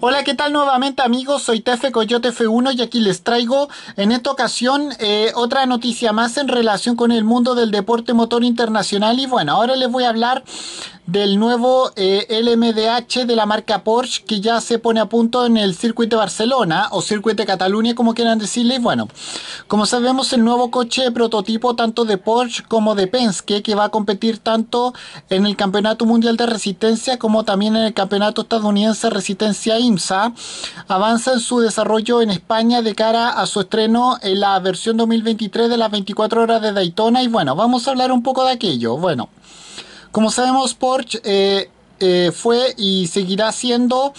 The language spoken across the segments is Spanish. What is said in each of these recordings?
Hola, ¿qué tal nuevamente amigos? Soy Tefe Coyote F1 y aquí les traigo en esta ocasión eh, otra noticia más en relación con el mundo del deporte motor internacional y bueno, ahora les voy a hablar del nuevo LMDH eh, de la marca Porsche que ya se pone a punto en el circuito de Barcelona o circuito de Cataluña como quieran decirles bueno como sabemos el nuevo coche prototipo tanto de Porsche como de Penske que va a competir tanto en el campeonato mundial de resistencia como también en el campeonato estadounidense resistencia IMSA avanza en su desarrollo en España de cara a su estreno en la versión 2023 de las 24 horas de Daytona y bueno vamos a hablar un poco de aquello bueno como sabemos, Porsche eh, eh, fue y seguirá siendo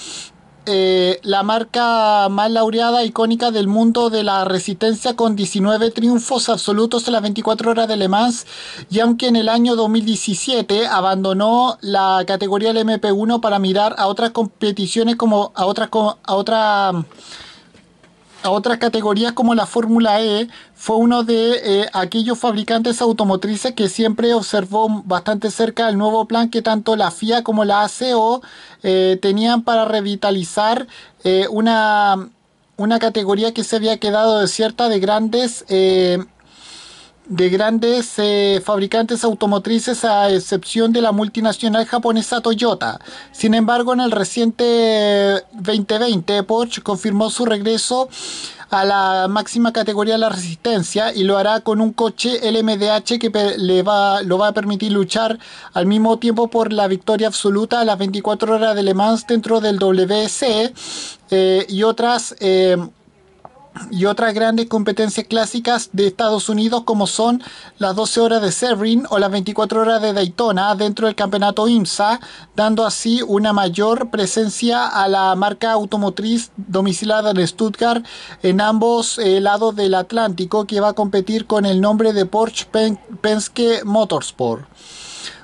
eh, la marca más laureada icónica del mundo de la resistencia con 19 triunfos absolutos en las 24 horas de Le Mans y aunque en el año 2017 abandonó la categoría del MP1 para mirar a otras competiciones como a otras a otra otras categorías como la Fórmula E, fue uno de eh, aquellos fabricantes automotrices que siempre observó bastante cerca el nuevo plan que tanto la FIA como la ACO eh, tenían para revitalizar eh, una, una, categoría que se había quedado desierta de grandes de grandes eh, fabricantes automotrices a excepción de la multinacional japonesa Toyota. Sin embargo, en el reciente 2020, eh, Porsche confirmó su regreso a la máxima categoría de la resistencia y lo hará con un coche LMDH que le va, lo va a permitir luchar al mismo tiempo por la victoria absoluta a las 24 horas de Le Mans dentro del WC eh, y otras y otras grandes competencias clásicas de Estados Unidos como son las 12 horas de Sebring o las 24 horas de Daytona dentro del campeonato IMSA, dando así una mayor presencia a la marca automotriz domicilada en Stuttgart en ambos eh, lados del Atlántico que va a competir con el nombre de Porsche Penske Motorsport.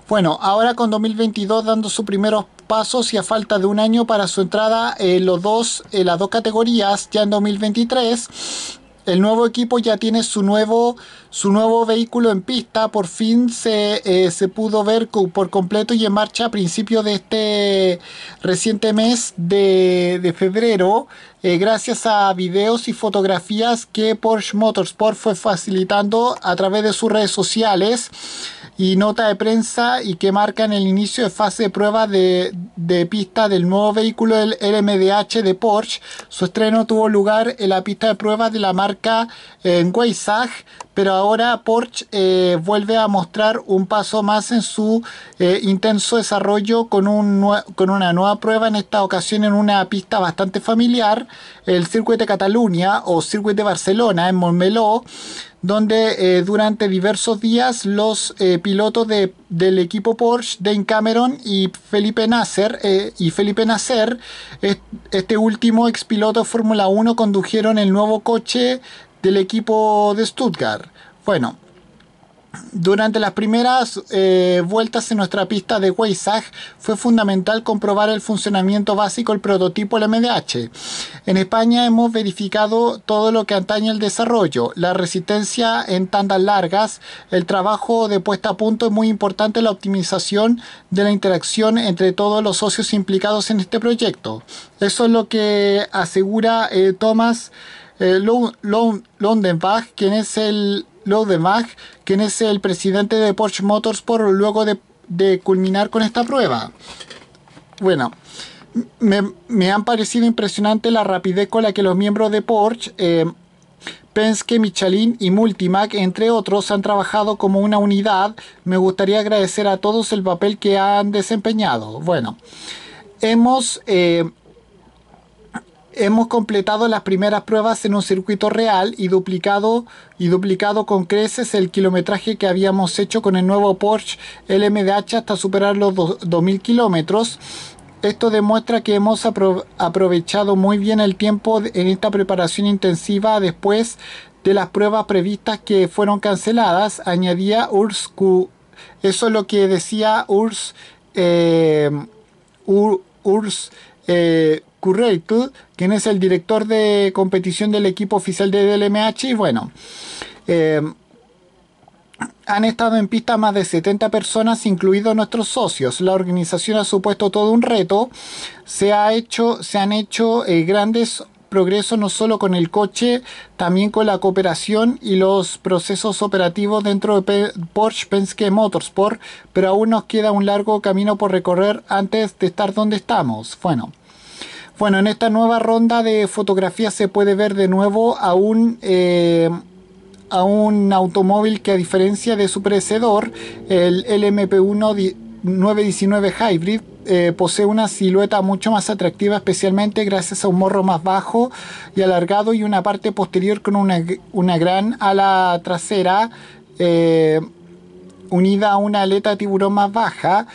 Bueno, ahora con 2022 dando sus primeros pasos y a falta de un año para su entrada en eh, los dos, eh, las dos categorías, ya en 2023, el nuevo equipo ya tiene su nuevo, su nuevo vehículo en pista. Por fin se, eh, se pudo ver por completo y en marcha a principios de este reciente mes de, febrero. gracias a videos y fotografías que Porsche Motorsport fue facilitando a través de sus redes sociales y nota de prensa y que en el inicio de fase de pruebas de, de, pista del nuevo vehículo del LMDH de Porsche. Su estreno tuvo lugar en la pista de pruebas de la marca eh, en Weissach, pero ahora Porsche eh, vuelve a mostrar un paso más en su eh, intenso desarrollo con, un, con una nueva prueba, en esta ocasión en una pista bastante familiar, el Circuit de Cataluña o Circuit de Barcelona en Montmeló donde eh, durante diversos días los eh, pilotos del equipo Porsche, Dane Cameron y Felipe Nasser, eh, y Felipe Nasser, este último expiloto de Fórmula 1, condujeron el nuevo coche del equipo de Stuttgart. Bueno, durante las primeras eh, vueltas en nuestra pista de Weissag, fue fundamental comprobar el funcionamiento básico del prototipo LMDH. En España hemos verificado todo lo que antaña el desarrollo, la resistencia en tandas largas, el trabajo de puesta a punto es muy importante la optimización de la interacción entre todos los socios implicados en este proyecto. Eso es lo que asegura eh, Thomas eh, quien es el Mac, quien es el presidente de Porsche Motors por luego de, culminar con esta prueba. Bueno, me, han parecido impresionante la rapidez con la que los miembros de Porsche, eh, Penske, Michelin y Multimac, entre otros, han trabajado como una unidad. Me gustaría agradecer a todos el papel que han desempeñado. Bueno, hemos... Eh, hemos completado las primeras pruebas en un circuito real y duplicado, y duplicado con creces el kilometraje que habíamos hecho con el nuevo Porsche LMDH hasta superar los 2.000 kilómetros. Esto demuestra que hemos aprovechado muy bien el tiempo en esta preparación intensiva después de las pruebas previstas que fueron canceladas, añadía Urs Eso es lo que decía Urs, eh, Urs eh, Curreitel, quien es el director de competición del equipo oficial de DLMH. Y bueno, eh, han estado en pista más de 70 personas, incluidos nuestros socios. La organización ha supuesto todo un reto. Se, ha hecho, se han hecho eh, grandes progresos no solo con el coche, también con la cooperación y los procesos operativos dentro de Porsche Penske Motorsport, pero aún nos queda un largo camino por recorrer antes de estar donde estamos. Bueno, bueno, en esta nueva ronda de fotografías se puede ver de nuevo a un, eh, a un automóvil que a diferencia de su precedor, el LMP1 919 Hybrid, eh, posee una silueta mucho más atractiva, especialmente gracias a un morro más bajo y alargado y una parte posterior con una, gran ala trasera. Eh, unida a una aleta tiburón más baja.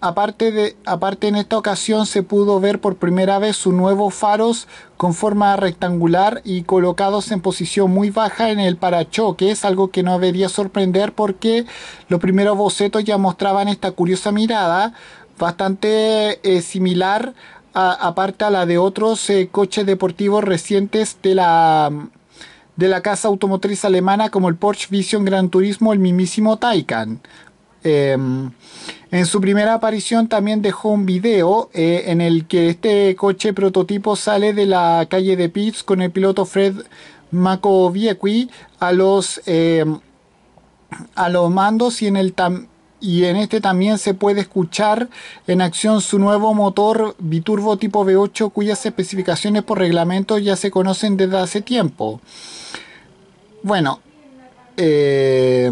aparte, de, aparte en esta ocasión se pudo ver por primera vez sus nuevos faros con forma rectangular y colocados en posición muy baja en el es algo que no debería sorprender porque los primeros bocetos ya mostraban esta curiosa mirada bastante eh, similar aparte a la de otros eh, coches deportivos recientes de la de la casa automotriz alemana como el Porsche Vision Gran Turismo, el mismísimo Taycan. Em, en su primera aparición también dejó un video eh, en el que este coche prototipo sale de la calle de Pitts con el piloto Fred Makoviequi a los em, a los mandos y en el y en este también se puede escuchar en acción su nuevo motor biturbo tipo V8 cuyas especificaciones por reglamento ya se conocen desde hace tiempo. Bueno, eh,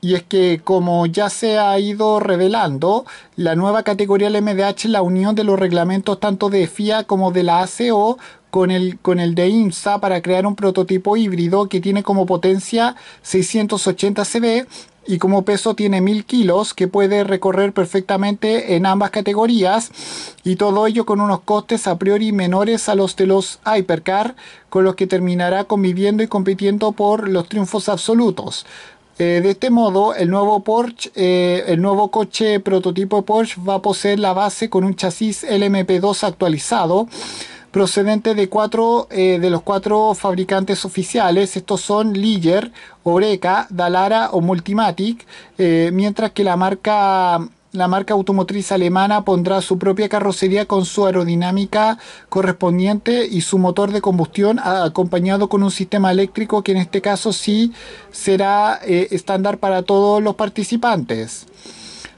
y es que como ya se ha ido revelando, la nueva categoría del MDH es la unión de los reglamentos tanto de FIA como de la ACO con el, con el de IMSA para crear un prototipo híbrido que tiene como potencia 680 CV y como peso tiene 1000 kilos que puede recorrer perfectamente en ambas categorías y todo ello con unos costes a priori menores a los de los Hypercar con los que terminará conviviendo y compitiendo por los triunfos absolutos. Eh, de este modo, el nuevo Porsche, eh, el nuevo coche prototipo Porsche va a poseer la base con un chasis LMP2 actualizado procedente de cuatro eh, de los cuatro fabricantes oficiales. Estos son Liger, Oreca, Dalara o Multimatic, eh, mientras que la marca la marca automotriz alemana pondrá su propia carrocería con su aerodinámica correspondiente y su motor de combustión acompañado con un sistema eléctrico que en este caso sí será eh, estándar para todos los participantes.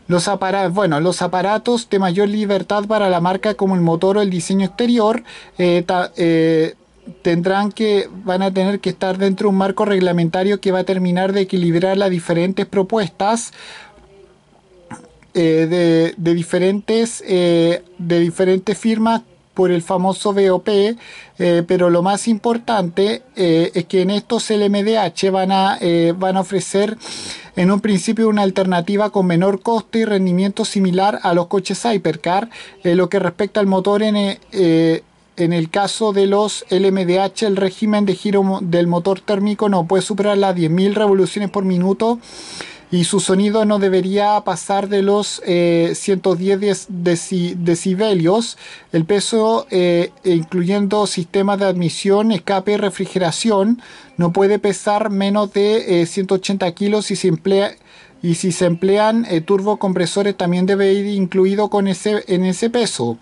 Los aparatos, bueno, los aparatos de mayor libertad para la marca como el motor o el diseño exterior eh, eh, tendrán que, van a tener que estar dentro de un marco reglamentario que va a terminar de equilibrar las diferentes propuestas eh, de, de, diferentes, de diferentes firmas por el famoso BOP, eh, pero lo más importante eh, es que en estos LMDH van a, eh, van a ofrecer en un principio una alternativa con menor coste y rendimiento similar a los coches Hypercar. lo que respecta al motor en... En el caso de los LMDH, el régimen de giro del motor térmico no puede superar las 10.000 revoluciones por minuto y su sonido no debería pasar de los 110 eh, decibelios. El peso, eh, incluyendo sistemas de admisión, escape y refrigeración, no puede pesar menos de 180 eh, kilos y si se emplean turbocompresores también debe ir incluido con ese, en ese peso.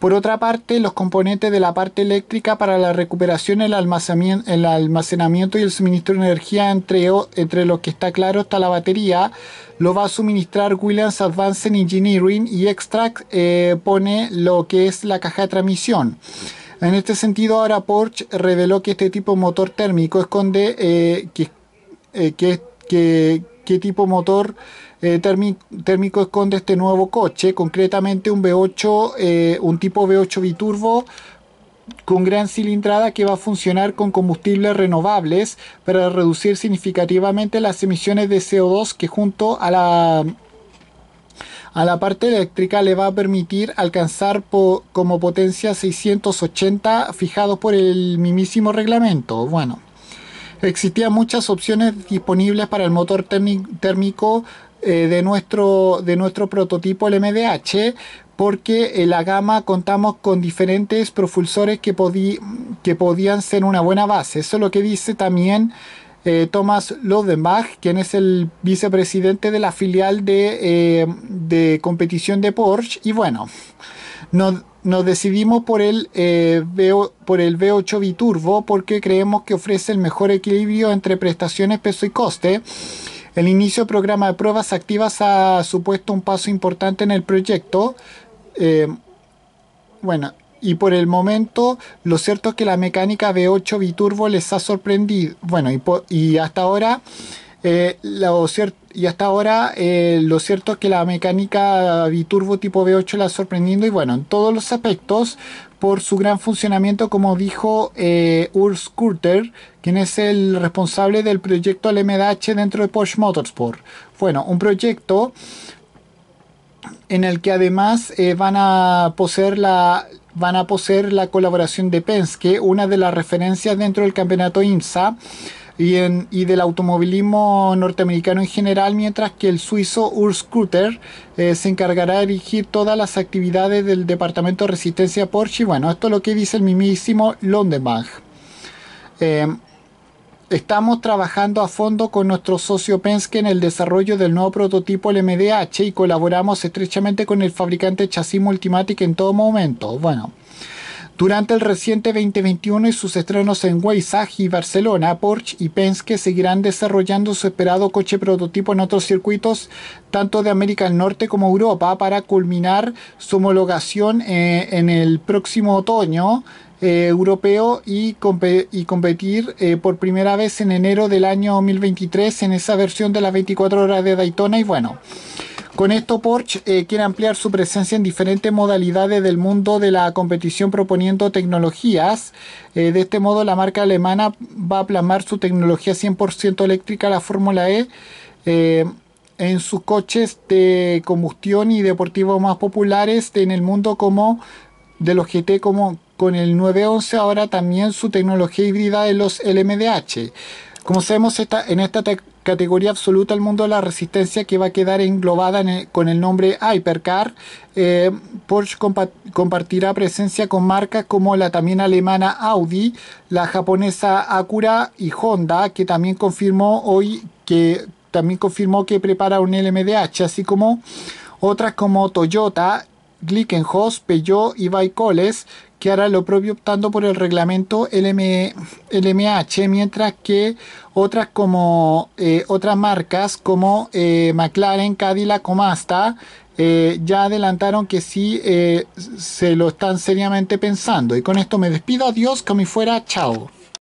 Por otra parte, los componentes de la parte eléctrica para la recuperación, el almacenamiento, y el suministro de energía, entre, entre los que está claro está la batería, lo va a suministrar Williams Advanced Engineering y Extract eh, pone lo que es la caja de transmisión. En este sentido, ahora Porsche reveló que este tipo de motor térmico esconde eh, eh, qué tipo de que, tipo motor eh, térmico esconde este nuevo coche, concretamente un V8, eh, un tipo V8 biturbo con gran cilindrada que va a funcionar con combustibles renovables para reducir significativamente las emisiones de CO2 que junto a la a la parte eléctrica le va a permitir alcanzar como potencia 680 fijados por el mismísimo reglamento. Bueno, existían muchas opciones disponibles para el motor térmico eh, de, nuestro, de nuestro prototipo, el MDH, porque en la gama contamos con diferentes propulsores que, que podían ser una buena base. Eso es lo que dice también eh, Thomas Lodenbach, quien es el vicepresidente de la filial de, eh, competición de Porsche. Y bueno, nos, decidimos por el, eh, por el V8 Biturbo porque creemos que ofrece el mejor equilibrio entre prestaciones, peso y coste. El inicio del programa de pruebas activas ha supuesto un paso importante en el proyecto. Eh, bueno, y por el momento lo cierto es que la mecánica V8 biturbo les ha sorprendido. Bueno, y, hasta ahora... lo y hasta ahora eh, eh, lo cierto es que la mecánica biturbo tipo V8 la sorprendido y bueno, en todos los aspectos por su gran funcionamiento, como dijo eh, Urs Kurter, quien es el responsable del proyecto LMDH dentro de Porsche Motorsport. Bueno, un proyecto en el que además eh, van a poseer la van a poseer la colaboración de Penske, una de las referencias dentro del campeonato IMSA y, del automovilismo norteamericano en general, mientras que el suizo Urs scooter eh, se encargará de dirigir todas las actividades del Departamento de Resistencia Porsche. Bueno, esto es lo que dice el mismísimo Londenbach. Eh, estamos trabajando a fondo con nuestro socio Penske en el desarrollo del nuevo prototipo LMDH y colaboramos estrechamente con el fabricante chasis Multimatic en todo momento. Bueno, durante el reciente 2021 y sus estrenos en Weissach y Barcelona, Porsche y Penske seguirán desarrollando su esperado coche prototipo en otros circuitos, tanto de América del Norte como Europa, para culminar su homologación eh, en el próximo otoño eh, europeo y, competir eh, por primera vez en enero del año 2023 en esa versión de las 24 horas de Daytona y bueno. Con esto Porsche eh, quiere ampliar su presencia en diferentes modalidades del mundo de la competición proponiendo tecnologías. Eh, de este modo la marca alemana va a plasmar su tecnología 100% eléctrica, la Fórmula E, eh, en sus coches de combustión y deportivos más populares en el mundo como de los GT como con el 911 ahora también su tecnología híbrida de los LMDH. Como sabemos en esta categoría absoluta al mundo de la resistencia que va a quedar englobada con el nombre Hypercar. Eh, Porsche compartirá presencia con marcas como la también alemana Audi, la japonesa Acura y Honda, que también confirmó hoy que también confirmó que prepara un LMDH, así como otras como Toyota, Glickenhaus, Peugeot y Bicoles que ahora lo propio optando por el reglamento LM, LMH, mientras que otras como eh, otras marcas como eh, McLaren, Cadillac o eh, ya adelantaron que sí se lo están seriamente pensando. Y con esto me despido, adiós, me fuera, chao.